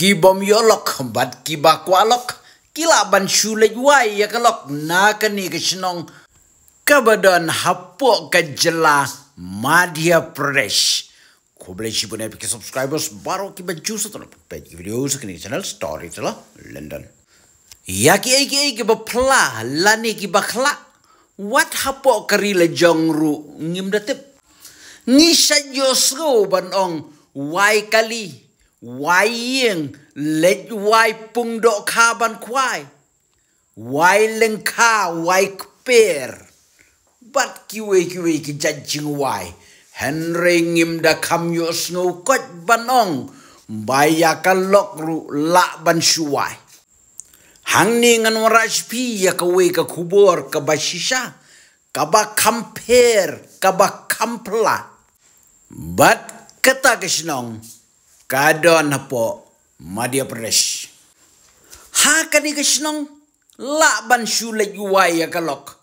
ki bom yolok bat ki ba kwalok ki la ban shule yuai ya kalok na ka ni ka shnong ka ba don hapo ka jela madhya pradesh ko ble shi bune pe subscribers baro ki ba chu sat lo pe video us ka channel story tala london ya ki ai ki ai ki ba phla la ni ki ba khla wat hapo ka ri le jong ru ngim da tip ni sha yo sro ban ong wai kali Wai yang lej wai pung dok kaban kuai. Wai leng ka wai kper. Bat kiwe kiwe ki jajing wai. Henry ngim da kam yo snow kot banong. Bayaka lok ru lak ban shuai. Hang ni ngan waraj pi ya kawe ka kubor ka basisha. Kaba kamper, kaba kampla. Bat kata kishnong. Kaba kampla kado na po Madhya Pradesh. Ha ka ni kasinong laban shule yuway kalok.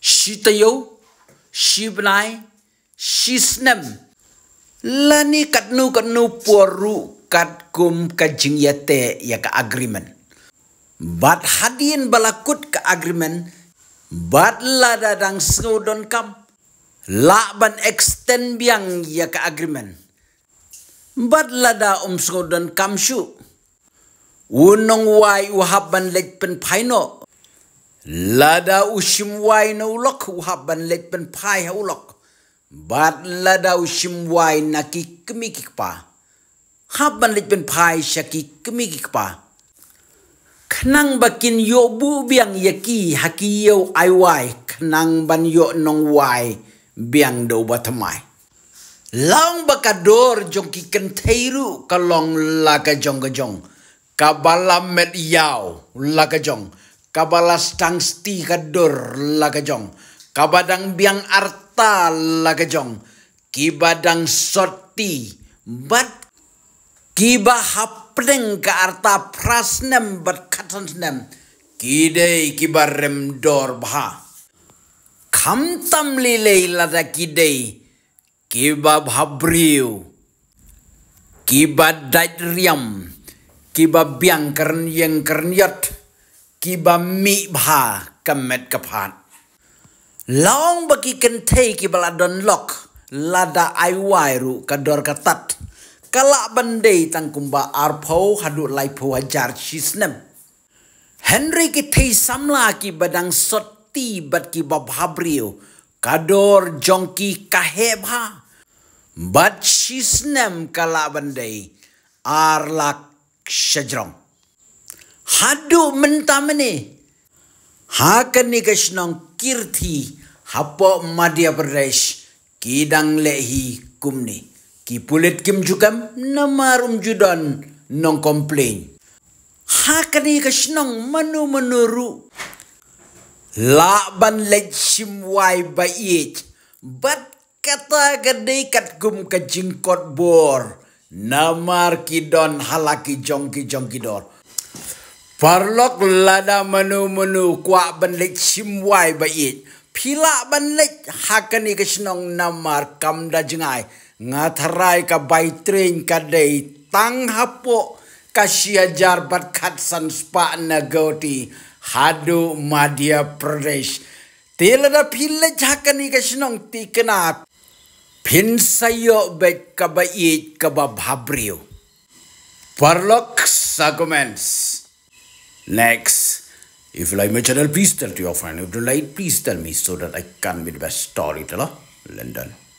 Si tayo, si binay, si snem. Lani katnu katnu poru katkum kajing yate ya ka agreement. Bat hadin balakut ka agreement, bat ladadang sengudon kam, laban extend biang ya ka agreement. บัดละดาอมสกดันคำชูวุนงวายอุหับบันเล็กเป็นภายนอลาดาอุชิมวายนอลกอุหับบันเล็กเป็นภายฮอลกบัดละดาอุชิมวายนักิกมิกิกปาหับบันเล็กเป็นภายชักิกมิกิกปาขนังบักินโยบูเบียงยากีฮักิเยวไอวายขนังบันโยนงวายเบียงดูบัทมย Lang bakador jong ki ken kalong laga jong gajong. Kabala met yao laga jong. Kabala stang sti kador laga jong. Kabadang biang arta laga jong. Kibadang soti bat. kibah hapneng ka arta prasnem bat katansnem. Kidei kibarem dor bha. Kamtam lilei lada Kidei kibab habriu kibab dajriam kibab biang kern yang kerniat kibab mi bha kamet kapat long bagi ken tei kibala don lok lada ai wai ru kador katat kala bandei tang arpo hadu lai pu hajar chisnem henry ki tei samla ki badang sot bat ki bab habriu kador jongki kahebha. ha bat shisnem kala bandai arlak shajrong. Hadu mentamene hakan ni kashnong kirti hapo madia perdesh kidang lehi kumni. Kipulit kim jukam namarum judon non komplain. Hakan ni kashnong manu menuru laban lechim wai ba iet bat kata gede kat gum ke jingkot bor. Namar kidon halaki jongki jongki dor. Farlok lada menu-menu kuak benlik simwai baik. Pilak benlik hakani kesenong namar kamda jengai. Ngatarai ke baitrin kadei tang hapuk. Kasih ajar bat katsan sepak negoti. Hadu Madhya Pradesh. Tidak ada pilih jahat ni ke senang ti kenapa. Pinsayo bet kabayit kabababriyo. Parlok sa comments. Next. If you like my channel, please tell to your friend. If you don't like, please tell me so that I can be the best storyteller. London.